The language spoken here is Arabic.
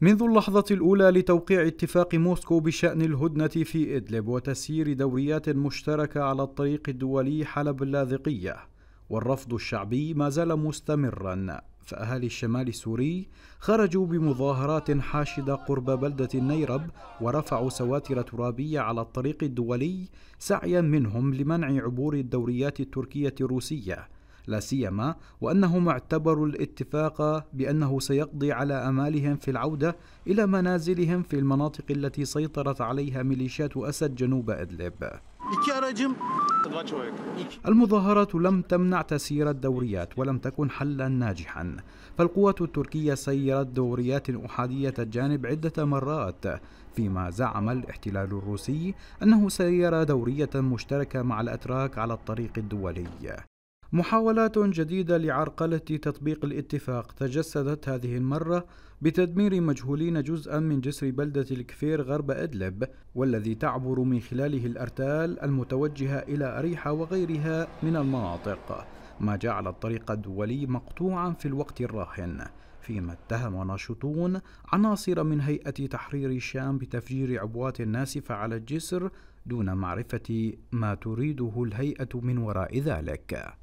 منذ اللحظة الأولى لتوقيع اتفاق موسكو بشأن الهدنة في إدلب وتسيير دوريات مشتركة على الطريق الدولي حلب اللاذقية، والرفض الشعبي ما زال مستمرا، فأهالي الشمال السوري خرجوا بمظاهرات حاشدة قرب بلدة النيرب ورفعوا سواتر ترابية على الطريق الدولي سعيا منهم لمنع عبور الدوريات التركية الروسية لا سيما وأنهم اعتبروا الاتفاق بأنه سيقضي على أمالهم في العودة إلى منازلهم في المناطق التي سيطرت عليها ميليشيات أسد جنوب إدلب المظاهرات لم تمنع تسيير الدوريات ولم تكن حلا ناجحا فالقوات التركية سيرت دوريات أحادية الجانب عدة مرات فيما زعم الاحتلال الروسي أنه سير دورية مشتركة مع الأتراك على الطريق الدولي محاولات جديدة لعرقلة تطبيق الاتفاق تجسدت هذه المرة بتدمير مجهولين جزءا من جسر بلدة الكفير غرب إدلب والذي تعبر من خلاله الأرتال المتوجهة إلى أريحة وغيرها من المناطق ما جعل الطريق الدولي مقطوعا في الوقت الراهن فيما اتهم ناشطون عناصر من هيئة تحرير الشام بتفجير عبوات ناسفة على الجسر دون معرفة ما تريده الهيئة من وراء ذلك